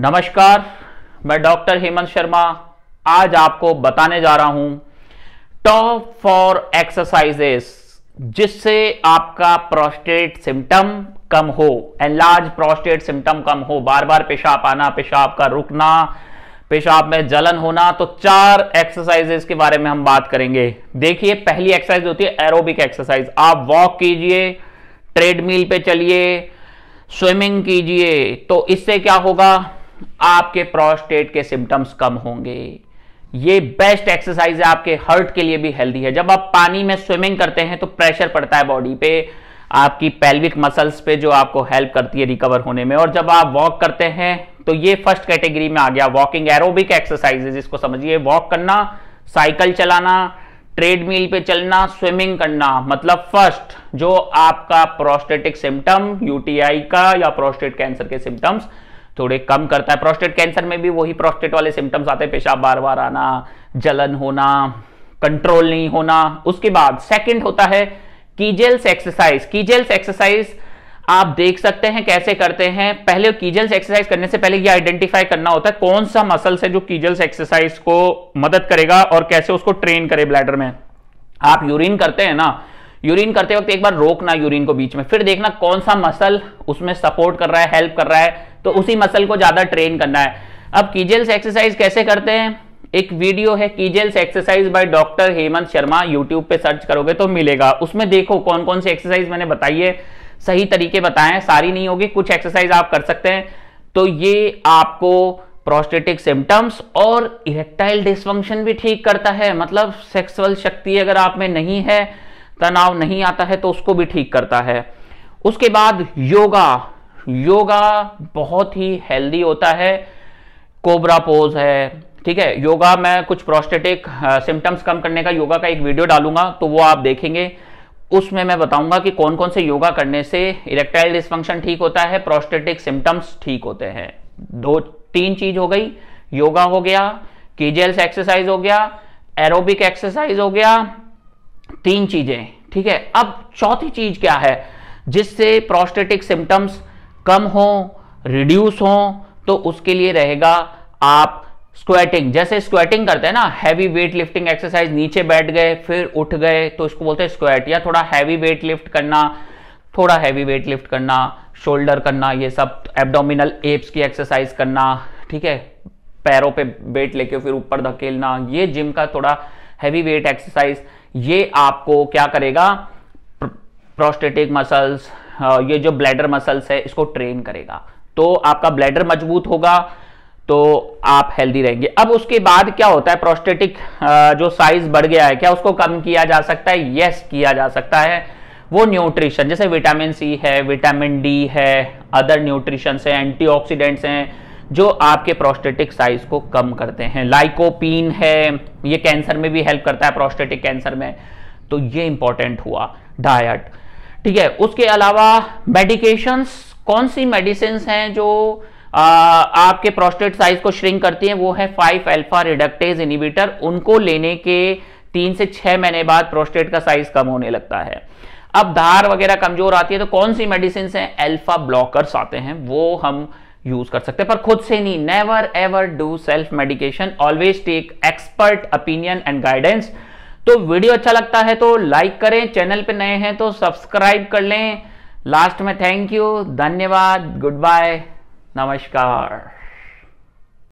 नमस्कार मैं डॉक्टर हेमंत शर्मा आज आपको बताने जा रहा हूं टॉप फॉर एक्सरसाइजेस जिससे आपका प्रोस्टेट सिम्टम कम हो एनलार्ज प्रोस्टेट सिम्टम कम हो बार बार पेशाब आना पेशाब का रुकना पेशाब में जलन होना तो चार एक्सरसाइजेस के बारे में हम बात करेंगे देखिए पहली एक्सरसाइज होती है एरोबिक एक्सरसाइज आप वॉक कीजिए ट्रेडमिल पे चलिए स्विमिंग कीजिए तो इससे क्या होगा आपके प्रोस्टेट के सिम्टम्स कम होंगे ये बेस्ट एक्सरसाइज है आपके हर्ट के लिए भी हेल्दी है जब आप पानी में स्विमिंग करते हैं तो प्रेशर पड़ता है बॉडी पे आपकी पेल्विक मसल्स पे जो आपको हेल्प करती है रिकवर होने में और जब आप वॉक करते हैं तो ये फर्स्ट कैटेगरी में आ गया वॉकिंग एरोबिक एक्सरसाइज इसको समझिए वॉक करना साइकिल चलाना ट्रेडमिल पे चलना स्विमिंग करना मतलब फर्स्ट जो आपका प्रोस्टेटिक सिम्टम यूटीआई का या प्रोस्टेट कैंसर के सिम्टम्स थोड़े कम करता है प्रोस्टेट कैंसर में भी वही प्रोस्टेट वाले सिम्टम्स आते हैं पेशाब बार बार आना जलन होना कंट्रोल नहीं होना उसके बाद सेकंड होता है कीजेल्स एक्सरसाइज कीजेल्स एक्सरसाइज आप देख सकते हैं कैसे करते हैं पहले कीजल्स एक्सरसाइज करने से पहले ये आइडेंटिफाई करना होता है कौन सा मसल्स है जो कीजल्स एक्सरसाइज को मदद करेगा और कैसे उसको ट्रेन करे ब्लैडर में आप यूरिन करते हैं ना यूरिन करते वक्त एक बार रोकना यूरिन को बीच में फिर देखना कौन सा मसल उसमें सपोर्ट कर रहा है हेल्प कर रहा है तो उसी मसल को ज़्यादा ट्रेन करना है अब कीजेल्स एक्सरसाइज कैसे करते हैं एक वीडियो है Kegels exercise by doctor Hemant Sharma YouTube पे सर्च करोगे तो मिलेगा उसमें देखो कौन कौन सी एक्सरसाइज मैंने बताई है सही तरीके बताएं सारी नहीं होगी कुछ एक्सरसाइज आप कर सकते हैं तो ये आपको प्रोस्टेटिक सिम्टम्स और इरेक्टाइल डिस्फंक्शन भी ठीक करता है मतलब सेक्सुअल शक्ति अगर आप में नहीं है तनाव नहीं आता है तो उसको भी ठीक करता है उसके बाद योगा योगा बहुत ही हेल्दी होता है कोबरा पोज है ठीक है योगा मैं कुछ प्रोस्टेटिक सिम्टम्स कम करने का योगा का एक वीडियो डालूंगा तो वो आप देखेंगे उसमें मैं बताऊंगा कि कौन कौन से योगा करने से इरेक्टाइल डिस्फंक्शन ठीक होता है प्रोस्टेटिक सिम्टम्स ठीक होते हैं दो तीन चीज हो गई योगा हो गया कीजेल्स एक्सरसाइज हो गया एरोबिक एक्सरसाइज हो गया तीन चीजें ठीक है अब चौथी चीज क्या है जिससे प्रोस्टेटिक सिम्टम्स कम हो रिड्यूस हो तो उसके लिए रहेगा आप स्क्वेटिंग जैसे स्क्वेटिंग करते हैं ना हैवी वेट लिफ्टिंग एक्सरसाइज नीचे बैठ गए फिर उठ गए तो इसको बोलते हैं स्क्वेट या थोड़ा हैवी वेट लिफ्ट करना थोड़ा हैवी वेट लिफ्ट करना शोल्डर करना ये सब एब्डोमिनल एप्स की एक्सरसाइज करना ठीक है पैरों पे वेट लेके फिर ऊपर धकेलना ये जिम का थोड़ा हैवी वेट एक्सरसाइज ये आपको क्या करेगा प्रोस्टेटिक मसल्स ये जो ब्लैडर मसल्स है इसको ट्रेन करेगा तो आपका ब्लैडर मजबूत होगा तो आप हेल्दी रहेंगे अब उसके बाद क्या होता है प्रोस्टेटिक जो साइज बढ़ गया है क्या उसको कम किया जा सकता है यस किया जा सकता है वो न्यूट्रिशन जैसे विटामिन सी है विटामिन डी है अदर न्यूट्रिशन है एंटीऑक्सीडेंट्स हैं जो आपके प्रोस्टेटिक साइज को कम करते हैं लाइकोपीन है ये कैंसर में भी हेल्प करता है प्रोस्टेटिक कैंसर में तो ये इंपॉर्टेंट हुआ डायट ठीक है उसके अलावा मेडिकेशंस कौन सी मेडिसिन हैं जो आ, आपके प्रोस्टेट साइज को श्रिंक करती हैं वो है फाइव एल्फा रिडक्टेज इनिबिटर उनको लेने के तीन से छह महीने बाद प्रोस्टेट का साइज कम होने लगता है अब धार वगैरह कमजोर आती है तो कौन सी मेडिसिन हैं एल्फा ब्लॉकर्स आते हैं वो हम यूज कर सकते हैं पर खुद से नहीं never ever do self medication always take expert opinion and guidance तो वीडियो अच्छा लगता है तो लाइक करें चैनल पे नए हैं तो सब्सक्राइब कर लें लास्ट में थैंक यू धन्यवाद गुड बाय नमस्कार